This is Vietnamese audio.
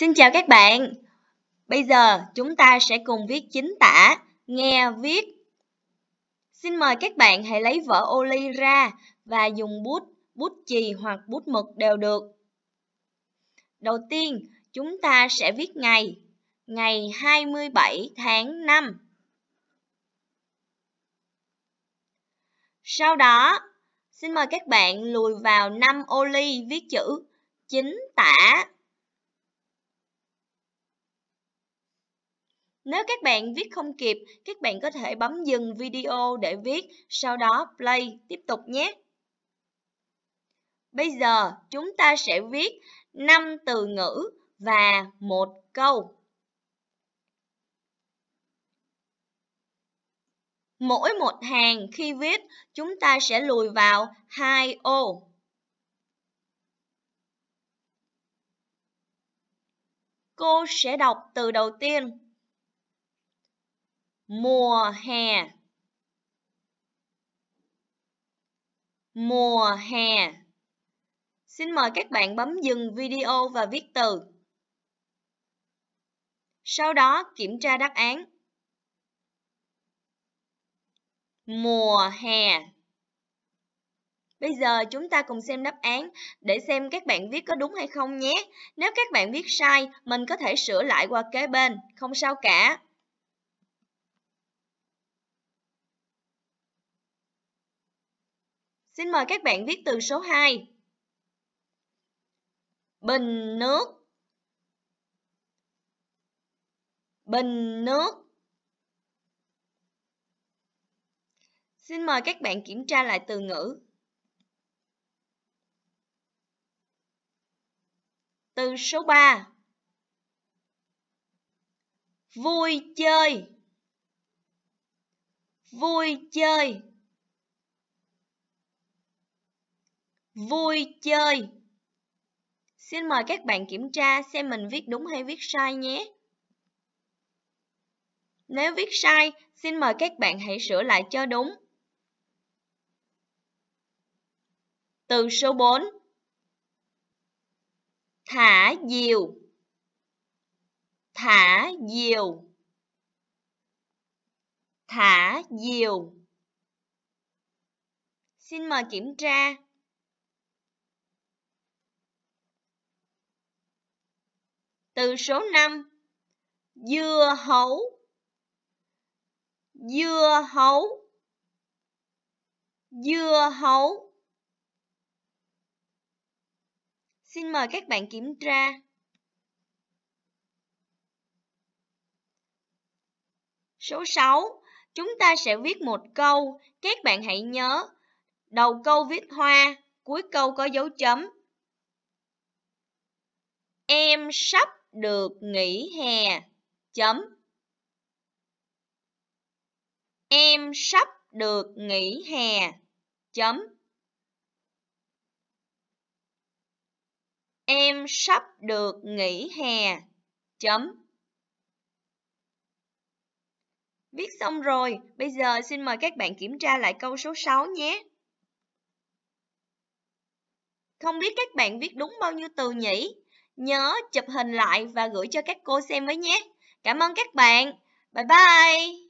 Xin chào các bạn. Bây giờ chúng ta sẽ cùng viết chính tả, nghe viết. Xin mời các bạn hãy lấy vở ô ly ra và dùng bút, bút chì hoặc bút mực đều được. Đầu tiên, chúng ta sẽ viết ngày, ngày 27 tháng 5. Sau đó, xin mời các bạn lùi vào năm ô ly viết chữ chính tả. Nếu các bạn viết không kịp, các bạn có thể bấm dừng video để viết, sau đó play tiếp tục nhé. Bây giờ chúng ta sẽ viết 5 từ ngữ và một câu. Mỗi một hàng khi viết, chúng ta sẽ lùi vào hai ô. Cô sẽ đọc từ đầu tiên mùa hè mùa hè xin mời các bạn bấm dừng video và viết từ sau đó kiểm tra đáp án mùa hè Bây giờ chúng ta cùng xem đáp án để xem các bạn viết có đúng hay không nhé. Nếu các bạn viết sai, mình có thể sửa lại qua kế bên, không sao cả. Xin mời các bạn viết từ số 2. Bình nước. Bình nước. Xin mời các bạn kiểm tra lại từ ngữ. Từ số 3. Vui chơi. Vui chơi vui chơi. Xin mời các bạn kiểm tra xem mình viết đúng hay viết sai nhé. Nếu viết sai, xin mời các bạn hãy sửa lại cho đúng. Từ số 4 Thả diều Thả diều Thả diều Xin mời kiểm tra Từ số 5 Dưa hấu Dưa hấu Dưa hấu Xin mời các bạn kiểm tra Số 6 Chúng ta sẽ viết một câu Các bạn hãy nhớ Đầu câu viết hoa Cuối câu có dấu chấm Em sắp được nghỉ hè. Chấm. Em sắp được nghỉ hè. Chấm. Em sắp được nghỉ hè. Chấm. Viết xong rồi, bây giờ xin mời các bạn kiểm tra lại câu số 6 nhé. Không biết các bạn viết đúng bao nhiêu từ nhỉ? Nhớ chụp hình lại và gửi cho các cô xem với nhé. Cảm ơn các bạn. Bye bye.